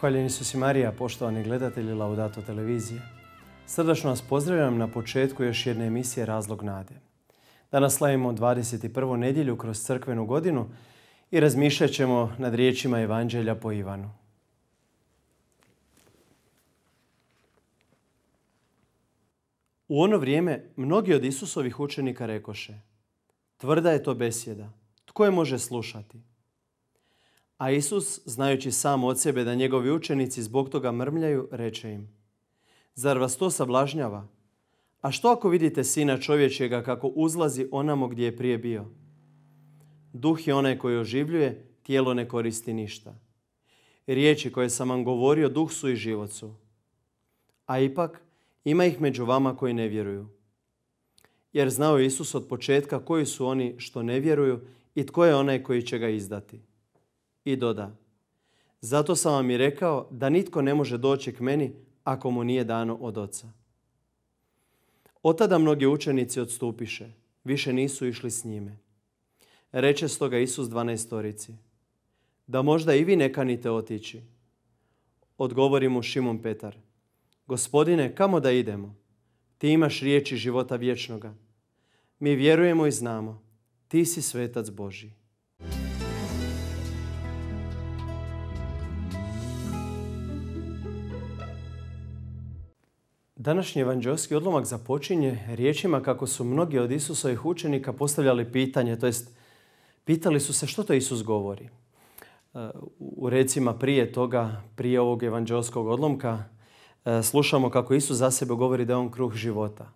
Hvaljen Isus i Marija, poštovani gledatelji Laudato televizije. Srdačno vas pozdravljam na početku još jedne emisije Razlog nade. Danas slavimo 21. nedjelju kroz crkvenu godinu i razmišljat ćemo nad riječima Evanđelja po Ivanu. U ono vrijeme mnogi od Isusovih učenika rekoše Tvrda je to besjeda, tko je može slušati? A Isus, znajući sam od sebe da njegovi učenici zbog toga mrmljaju, reče im, Zar vas to sablažnjava? A što ako vidite sina čovječega kako uzlazi onamo gdje je prije bio? Duh je onaj koji oživljuje, tijelo ne koristi ništa. Riječi koje sam vam govorio, duh su i život su. A ipak, ima ih među vama koji ne vjeruju. Jer znao Isus od početka koji su oni što ne vjeruju i tko je onaj koji će ga izdati i doda, zato sam vam i rekao da nitko ne može doći k meni ako mu nije dano od oca. Od tada mnogi učenici odstupiše, više nisu išli s njime. Reče stoga Isus dvanaestorici, da možda i vi ne kanite otići. Odgovori mu Šimon Petar, gospodine, kamo da idemo? Ti imaš riječi života vječnoga. Mi vjerujemo i znamo, ti si svetac Božji. Današnji evanđelski odlomak započinje riječima kako su mnogi od Isusovih učenika postavljali pitanje, to jest pitali su se što to Isus govori. E, u recima prije toga, prije ovog evanđelskog odlomka, e, slušamo kako Isus za sebe govori da je on kruh života.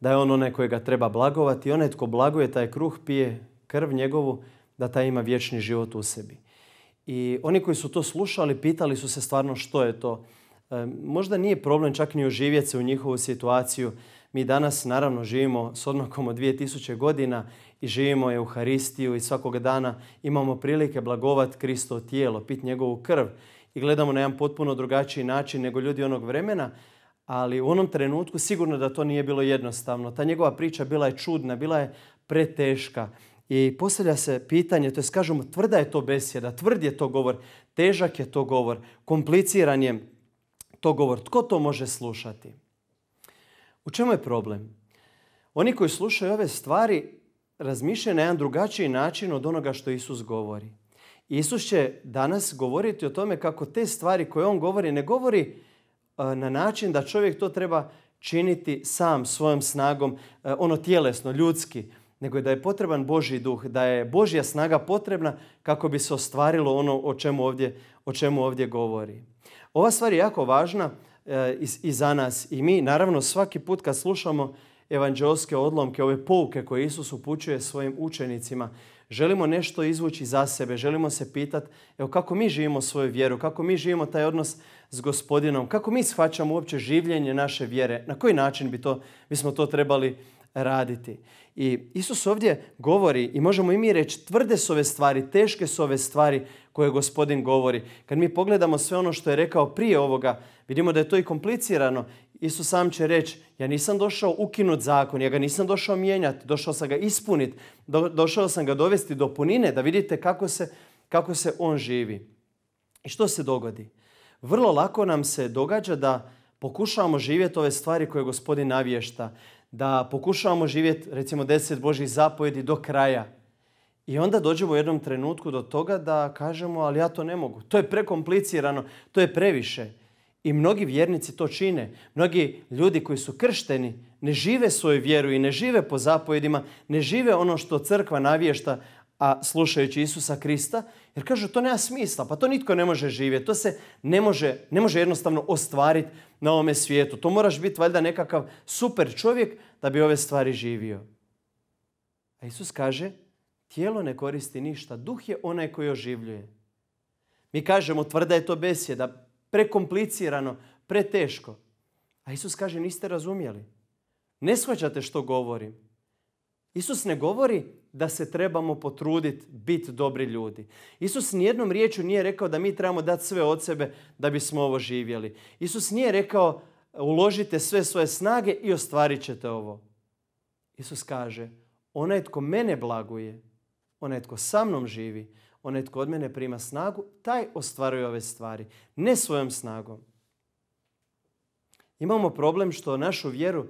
Da je on onaj kojega treba blagovati i onaj tko blaguje taj kruh pije krv njegovu da taj ima vječni život u sebi. I oni koji su to slušali pitali su se stvarno što je to možda nije problem čak ni oživjeti se u njihovu situaciju. Mi danas naravno živimo s odmakom od 2000 godina i živimo Euharistiju i svakog dana imamo prilike blagovat Kristo tijelo, pit njegovu krv i gledamo na jedan potpuno drugačiji način nego ljudi onog vremena, ali u onom trenutku sigurno da to nije bilo jednostavno. Ta njegova priča bila je čudna, bila je preteška. I postavlja se pitanje, to je kažemo tvrda je to besjeda, tvrd je to govor, težak je to govor, kompliciran je, to govor? Tko to može slušati? U čemu je problem? Oni koji slušaju ove stvari razmišljaju na jedan drugačiji način od onoga što Isus govori. Isus će danas govoriti o tome kako te stvari koje on govori ne govori e, na način da čovjek to treba činiti sam svojom snagom, e, ono tjelesno, ljudski, nego da je potreban Božji duh, da je Božja snaga potrebna kako bi se ostvarilo ono o čemu ovdje, o čemu ovdje govori. Ova stvar je jako važna eh, i, za nas i mi. Naravno, svaki put kad slušamo evanđelske odlomke, ove pouke koje Isus upućuje svojim učenicima, želimo nešto izvući za sebe, želimo se pitati kako mi živimo svoju vjeru, kako mi živimo taj odnos s gospodinom, kako mi shvaćamo uopće življenje naše vjere, na koji način bi to, bismo to trebali raditi. I Isus ovdje govori i možemo i mi reći tvrde su ove stvari, teške su ove stvari, koje gospodin govori. Kad mi pogledamo sve ono što je rekao prije ovoga, vidimo da je to i komplicirano. Isus sam će reći, ja nisam došao ukinut zakon, ja ga nisam došao mijenjati, došao sam ga ispuniti, došao sam ga dovesti do punine, da vidite kako se, kako se on živi. I što se dogodi? Vrlo lako nam se događa da pokušavamo živjeti ove stvari koje gospodin navješta, da pokušavamo živjeti recimo deset Božih zapovjedi do kraja, i onda dođemo u jednom trenutku do toga da kažemo, ali ja to ne mogu. To je prekomplicirano, to je previše. I mnogi vjernici to čine. Mnogi ljudi koji su kršteni ne žive svoju vjeru i ne žive po zapojedima, ne žive ono što crkva navješta, a slušajući Isusa Krista, jer kažu to nema smisla, pa to nitko ne može živjeti, to se ne može, ne može jednostavno ostvariti na ovome svijetu. To moraš biti valjda nekakav super čovjek da bi ove stvari živio. A Isus kaže, Tijelo ne koristi ništa. Duh je onaj koji oživljuje. Mi kažemo tvrda je to besjeda, prekomplicirano, preteško. A Isus kaže niste razumjeli. Ne shvaćate što govorim. Isus ne govori da se trebamo potruditi biti dobri ljudi. Isus nijednom riječju nije rekao da mi trebamo dati sve od sebe da bismo ovo živjeli. Isus nije rekao uložite sve svoje snage i ostvarit ćete ovo. Isus kaže, onaj tko mene blaguje, onaj tko sa mnom živi, onaj tko od mene prima snagu, taj ostvaruje ove stvari, ne svojom snagom. Imamo problem što našu vjeru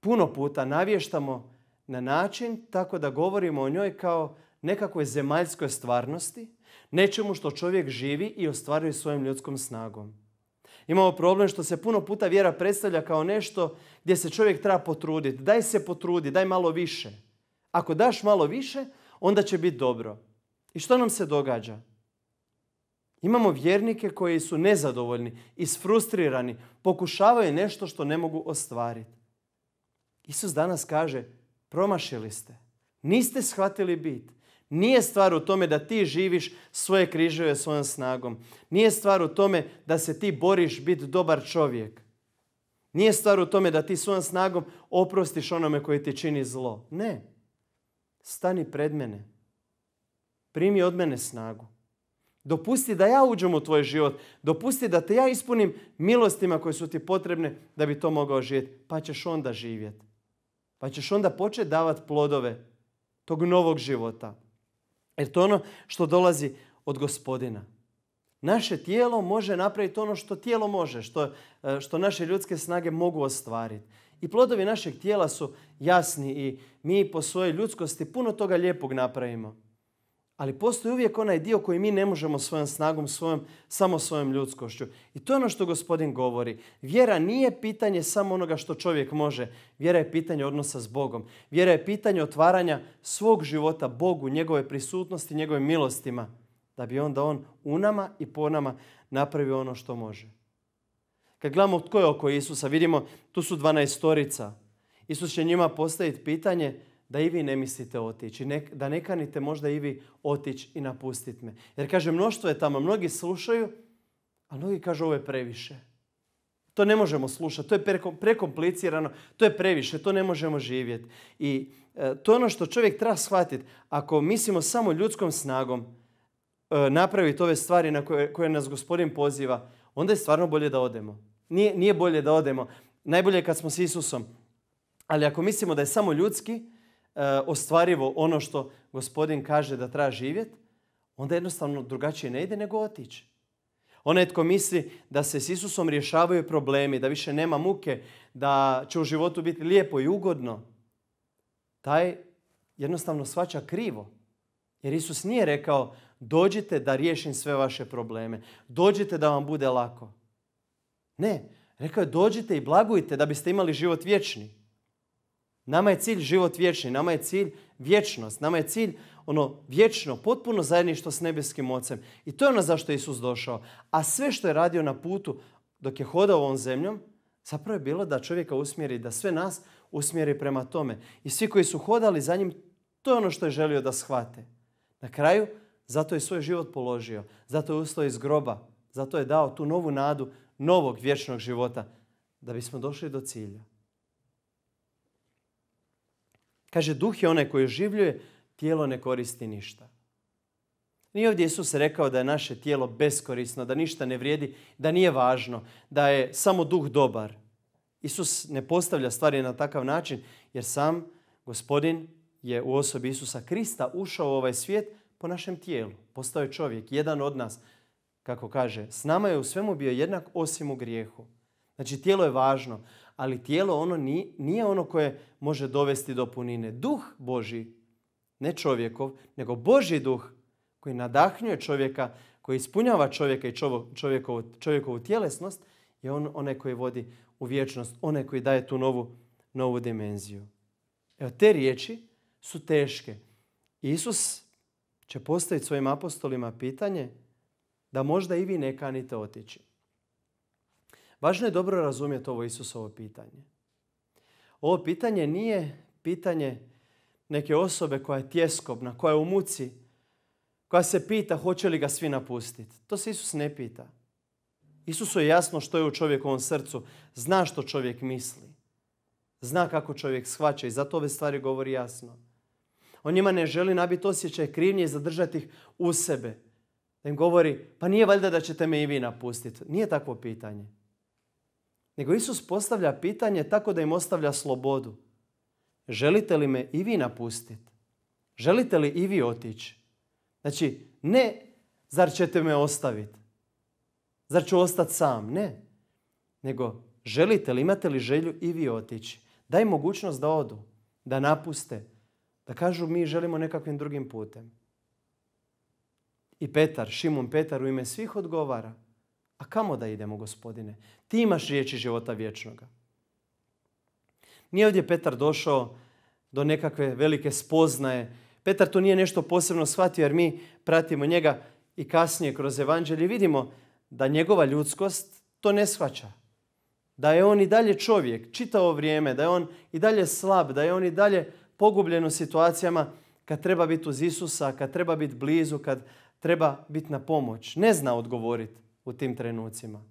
puno puta navještamo na način tako da govorimo o njoj kao nekakvoj zemaljskoj stvarnosti, nečemu što čovjek živi i ostvaruje svojom ljudskom snagom. Imamo problem što se puno puta vjera predstavlja kao nešto gdje se čovjek treba potruditi. Daj se potrudi, daj malo više. Ako daš malo više, onda će biti dobro. I što nam se događa? Imamo vjernike koji su nezadovoljni, isfrustrirani, pokušavaju nešto što ne mogu ostvariti. Isus danas kaže, promašili ste, niste shvatili bit. Nije stvar u tome da ti živiš svoje križeve svojom snagom. Nije stvar u tome da se ti boriš biti dobar čovjek. Nije stvar u tome da ti svojom snagom oprostiš onome koji ti čini zlo. Ne stani pred mene. Primi od mene snagu. Dopusti da ja uđem u tvoj život. Dopusti da te ja ispunim milostima koje su ti potrebne da bi to mogao živjeti. Pa ćeš onda živjeti. Pa ćeš onda početi davati plodove tog novog života. Jer to je ono što dolazi od gospodina. Naše tijelo može napraviti ono što tijelo može, što, e, što naše ljudske snage mogu ostvariti. I plodovi našeg tijela su jasni i mi po svojoj ljudskosti puno toga lijepog napravimo. Ali postoji uvijek onaj dio koji mi ne možemo svojom snagom, svojom, samo svojom ljudskošću. I to je ono što gospodin govori. Vjera nije pitanje samo onoga što čovjek može. Vjera je pitanje odnosa s Bogom. Vjera je pitanje otvaranja svog života Bogu, njegove prisutnosti, njegovim milostima. Da bi onda on u nama i po nama napravio ono što može. Kad gledamo tko je oko Isusa, vidimo tu su 12 storica. Isus će njima postaviti pitanje da i vi ne mislite otići, da ne kanite možda i vi otići i napustiti me. Jer kaže, mnoštvo je tamo, mnogi slušaju, a mnogi kažu ovo je previše. To ne možemo slušati, to je prekomplicirano, to je previše, to ne možemo živjeti. I e, to je ono što čovjek treba shvatiti. Ako mislimo samo ljudskom snagom e, napraviti ove stvari na koje, koje nas gospodin poziva, onda je stvarno bolje da odemo. Nije, nije bolje da odemo. Najbolje je kad smo s Isusom. Ali ako mislimo da je samo ljudski e, ostvarivo ono što gospodin kaže da treba živjeti, onda jednostavno drugačije ne ide nego otići. Onaj tko misli da se s Isusom rješavaju problemi, da više nema muke, da će u životu biti lijepo i ugodno, taj jednostavno svača krivo. Jer Isus nije rekao dođite da riješim sve vaše probleme, dođite da vam bude lako. Ne, rekao je dođite i blagujte da biste imali život vječni. Nama je cilj život vječni, nama je cilj vječnost, nama je cilj ono vječno, potpuno zajedništvo s nebeskim ocem. I to je ono zašto je Isus došao. A sve što je radio na putu dok je hodao ovom zemljom, zapravo je bilo da čovjeka usmjeri, da sve nas usmjeri prema tome. I svi koji su hodali za njim, to je ono što je želio da shvate. Na kraju, zato je svoj život položio, zato je ustao iz groba, zato je dao tu novu nadu novog vječnog života, da bismo došli do cilja. Kaže, duh je onaj koji oživljuje, tijelo ne koristi ništa. Nije ovdje Isus rekao da je naše tijelo beskorisno, da ništa ne vrijedi, da nije važno, da je samo duh dobar. Isus ne postavlja stvari na takav način, jer sam gospodin je u osobi Isusa Krista ušao u ovaj svijet po našem tijelu. Postao je čovjek, jedan od nas, kako kaže, s nama je u svemu bio jednak osim u grijehu. Znači tijelo je važno, ali tijelo ono nije, ono koje može dovesti do punine. Duh Boži, ne čovjekov, nego Boži duh koji nadahnjuje čovjeka, koji ispunjava čovjeka i čovjekovu, čovjekovu tjelesnost, je on onaj koji vodi u vječnost, onaj koji daje tu novu, novu dimenziju. Evo, te riječi su teške. Isus će postaviti svojim apostolima pitanje da možda i vi ne kanite otići. Važno je dobro razumjeti ovo Isusovo pitanje. Ovo pitanje nije pitanje neke osobe koja je tjeskobna, koja je u muci, koja se pita hoće li ga svi napustiti. To se Isus ne pita. Isusu je jasno što je u čovjekovom srcu. Zna što čovjek misli. Zna kako čovjek shvaća i zato ove stvari govori jasno. On njima ne želi nabiti osjećaj krivnje i zadržati ih u sebe. Da im govori, pa nije valjda da ćete me i vi napustiti. Nije takvo pitanje. Nego Isus postavlja pitanje tako da im ostavlja slobodu. Želite li me i vi napustiti? Želite li i vi otići? Znači, ne, zar ćete me ostaviti? Zar ću ostati sam? Ne. Nego, želite li, imate li želju i vi otići? Daj mogućnost da odu, da napuste, da kažu mi želimo nekakvim drugim putem. I Petar, Šimun Petar u ime svih odgovara. A kamo da idemo, gospodine? Ti imaš riječi života vječnoga. Nije ovdje Petar došao do nekakve velike spoznaje. Petar tu nije nešto posebno shvatio jer mi pratimo njega i kasnije kroz evanđelje vidimo da njegova ljudskost to ne shvaća. Da je on i dalje čovjek, čitavo vrijeme, da je on i dalje slab, da je on i dalje pogubljen u situacijama kad treba biti uz Isusa, kad treba biti blizu, kad treba biti na pomoć. Ne zna odgovoriti u tim trenucima.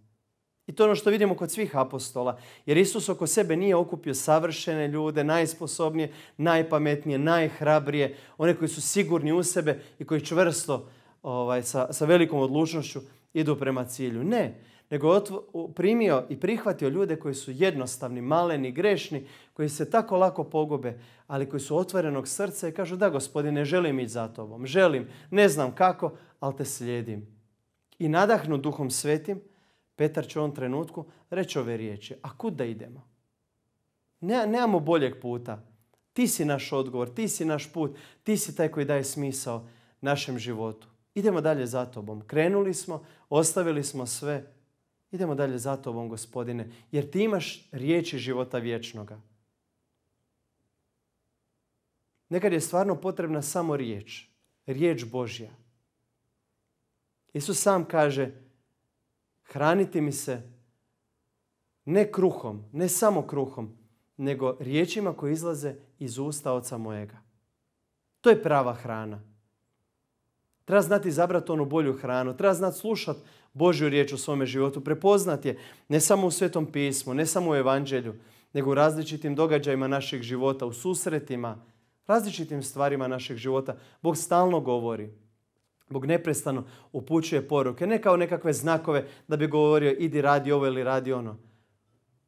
I to je ono što vidimo kod svih apostola. Jer Isus oko sebe nije okupio savršene ljude, najsposobnije, najpametnije, najhrabrije, one koji su sigurni u sebe i koji čvrsto ovaj, sa, sa velikom odlučnošću idu prema cilju. Ne, nego primio i prihvatio ljude koji su jednostavni, maleni, grešni, koji se tako lako pogobe, ali koji su otvorenog srca i kažu da gospodine, želim ići za tobom, želim, ne znam kako, ali te slijedim. I nadahnu duhom svetim, Petar će u ovom trenutku reći ove riječi, a kud da idemo? Ne, nemamo boljeg puta. Ti si naš odgovor, ti si naš put, ti si taj koji daje smisao našem životu. Idemo dalje za tobom. Krenuli smo, ostavili smo sve, Idemo dalje za ovom gospodine, jer ti imaš riječi života vječnoga. Nekad je stvarno potrebna samo riječ, riječ Božja. Isus sam kaže, hraniti mi se ne kruhom, ne samo kruhom, nego riječima koje izlaze iz usta oca mojega. To je prava hrana. Treba znati izabrati onu bolju hranu, treba znati slušati Božju riječ u svome životu. Prepoznat je ne samo u Svetom pismu, ne samo u Evanđelju, nego u različitim događajima našeg života, u susretima, različitim stvarima našeg života. Bog stalno govori. Bog neprestano upućuje poruke. Ne kao nekakve znakove da bi govorio idi radi ovo ili radi ono.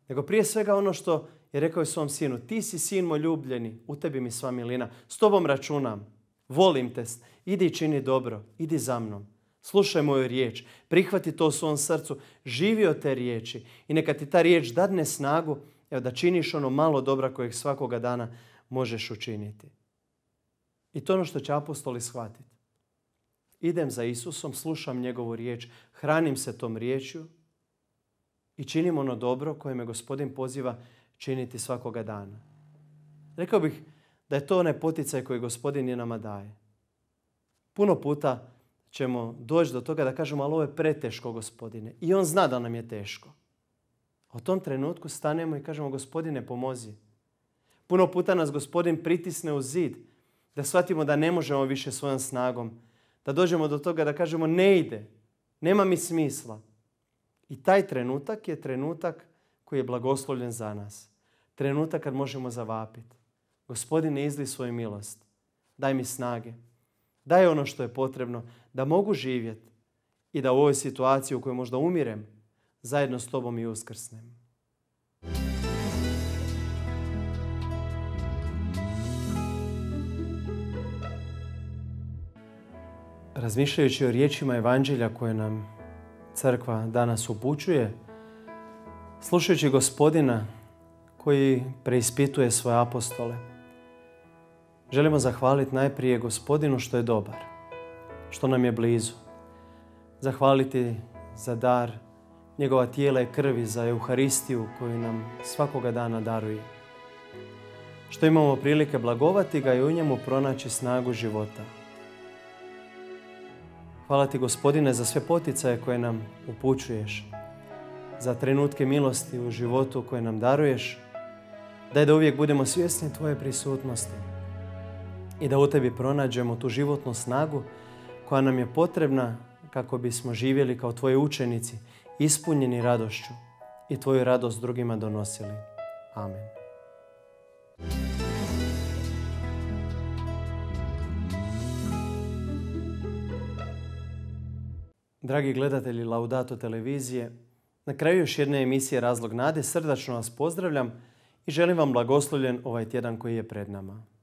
Nego prije svega ono što je rekao je svom sinu. Ti si sin moj ljubljeni, u tebi mi sva milina. S tobom računam, volim te. Idi čini dobro, idi za mnom. Slušaj moju riječ, prihvati to u svom srcu, živi od te riječi i neka ti ta riječ dadne snagu evo, da činiš ono malo dobra kojeg svakoga dana možeš učiniti. I to je ono što će apostoli shvatiti. Idem za Isusom, slušam njegovu riječ, hranim se tom riječju i činim ono dobro koje me gospodin poziva činiti svakoga dana. Rekao bih da je to onaj poticaj koji gospodin je nama daje. Puno puta ćemo doći do toga da kažemo, ali ovo je preteško, gospodine. I on zna da nam je teško. U tom trenutku stanemo i kažemo, gospodine, pomozi. Puno puta nas gospodin pritisne u zid, da shvatimo da ne možemo više svojom snagom. Da dođemo do toga da kažemo, ne ide, nema mi smisla. I taj trenutak je trenutak koji je blagoslovljen za nas. Trenutak kad možemo zavapiti. Gospodine, izli svoju milost. Daj mi snage daje ono što je potrebno da mogu živjeti i da u ovoj situaciji u kojoj možda umirem, zajedno s tobom i uskrsnem. Razmišljajući o riječima evanđelja koje nam crkva danas upućuje, slušajući gospodina koji preispituje svoje apostole, Želimo zahvaliti najprije gospodinu što je dobar, što nam je blizu. Zahvaliti za dar njegova tijela i krvi, za Euharistiju koju nam svakoga dana daruje. Što imamo prilike blagovati ga i u njemu pronaći snagu života. Hvala ti gospodine za sve poticaje koje nam upućuješ, za trenutke milosti u životu koje nam daruješ, daj da uvijek budemo svjesni tvoje prisutnosti i da u tebi pronađemo tu životnu snagu koja nam je potrebna kako bismo živjeli kao tvoji učenici, ispunjeni radošću i tvoju radost drugima donosili. Amen. Dragi gledatelji Laudato televizije, na kraju još jedne emisije Razlog nade srdačno vas pozdravljam i želim vam blagoslovljen ovaj tjedan koji je pred nama.